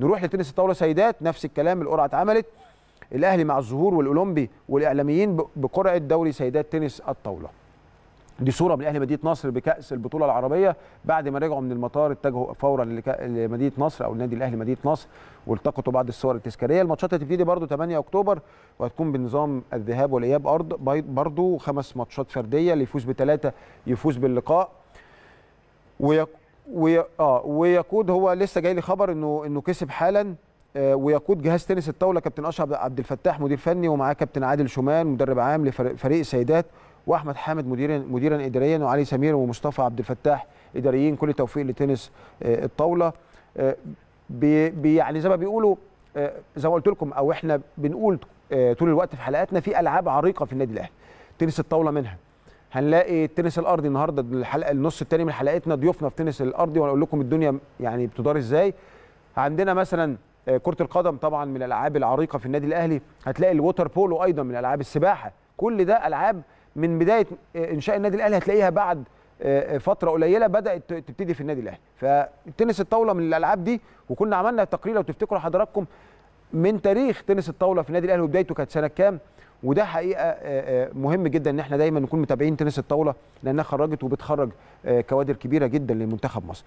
نروح لتنس الطاوله سيدات نفس الكلام القرعه اتعملت الاهلي مع الظهور والاولمبي والاعلاميين بقرعه دوري سيدات تنس الطاوله دي صوره من اهلي مدينه نصر بكاس البطوله العربيه بعد ما رجعوا من المطار اتجهوا فورا لمدينه نصر او النادي الاهلي مدينه نصر والتقطوا بعض الصور التذكاريه الماتشات هتبتدي برده 8 اكتوبر وهتكون بنظام الذهاب والاياب ارض برده خمس ماتشات فرديه اللي يفوز بثلاثه يفوز باللقاء وي... اه ويقود هو لسه جاي لي خبر انه انه كسب حالا آه، ويقود جهاز تنس الطاوله كابتن اشرف عبد الفتاح مدير فني ومعاه كابتن عادل شومان مدرب عام لفريق السيدات واحمد حامد مديرا مديرا اداريا وعلي سمير ومصطفى عبد الفتاح اداريين كل التوفيق لتنس آه، الطاوله آه، بي بي يعني زي ما بيقولوا زي ما قلت لكم او احنا بنقول طول الوقت في حلقاتنا في العاب عريقه في النادي الاهلي تنس الطاوله منها هنلاقي التنس الارضي النهارده الحلقه النص الثاني من حلقتنا ضيوفنا في تنس الارضي وهنقول لكم الدنيا يعني بتدار ازاي عندنا مثلا آه، كره القدم طبعا من الالعاب العريقه في النادي الاهلي هتلاقي الووتر بولو ايضا من العاب السباحه كل ده العاب من بدايه آه، انشاء النادي الاهلي هتلاقيها بعد آه، فتره قليله بدات تبتدي في النادي الاهلي فالتنس الطاوله من الالعاب دي وكنا عملنا تقرير لو تفتكروا حضراتكم من تاريخ تنس الطاوله في النادي الاهلي وبدايته كانت سنه كام وده حقيقه آه، آه، آه، مهم جدا ان احنا دايما نكون متابعين تنس الطاوله لانها خرجت وبتخرج كوادر كبيره جدا لمنتخب مصر